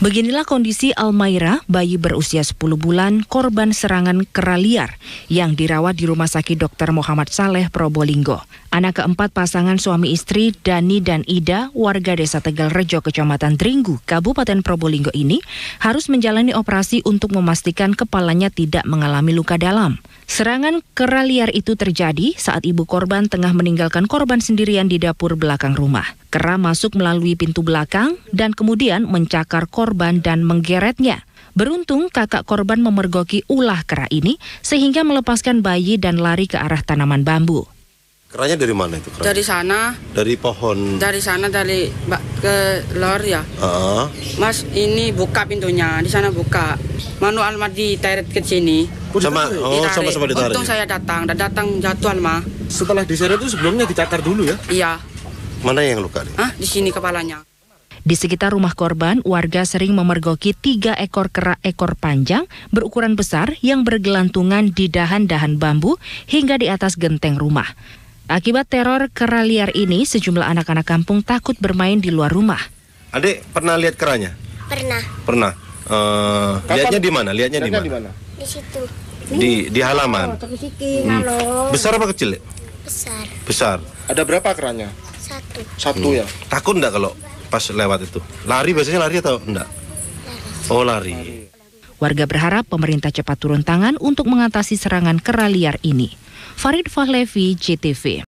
Beginilah kondisi Almaira, bayi berusia 10 bulan, korban serangan kera liar yang dirawat di Rumah Sakit Dr. Muhammad Saleh Probolinggo. Anak keempat pasangan suami istri Dani dan Ida, warga Desa Tegal Rejo, Kecamatan Tringgu, Kabupaten Probolinggo ini harus menjalani operasi untuk memastikan kepalanya tidak mengalami luka dalam. Serangan kera liar itu terjadi saat ibu korban tengah meninggalkan korban sendirian di dapur belakang rumah. Kera masuk melalui pintu belakang dan kemudian mencakar korban dan menggeretnya. Beruntung kakak korban memergoki ulah kera ini sehingga melepaskan bayi dan lari ke arah tanaman bambu. Keranya dari mana itu? Keranya? Dari sana. Dari pohon. Dari sana dari ke lor ya. Uh. Mas ini buka pintunya, di sana buka. Manual alma diteret ke sini. Sama, oh sama-sama ditarik. Untung ya? saya datang, dan datang jatuh alma. Setelah diseret itu sebelumnya dicakar dulu ya? Iya. Mana yang luka nih? Di sini kepalanya. Di sekitar rumah korban, warga sering memergoki tiga ekor kera ekor panjang berukuran besar yang bergelantungan di dahan-dahan bambu hingga di atas genteng rumah. Akibat teror kera liar ini, sejumlah anak-anak kampung takut bermain di luar rumah. Adik, pernah lihat keranya? Pernah. Pernah. Uh, lihatnya di mana? Lihatnya di mana? Di situ. Di di halaman. hmm. Besar apa kecil? Besar. Besar. Ada berapa keranya? Satu. Satu ya? hmm. ya. Takut enggak kalau pas lewat itu? Lari biasanya lari atau enggak? Lari. Oh, lari. Warga berharap pemerintah cepat turun tangan untuk mengatasi serangan kera liar ini. Farid Fahlevi, JTV.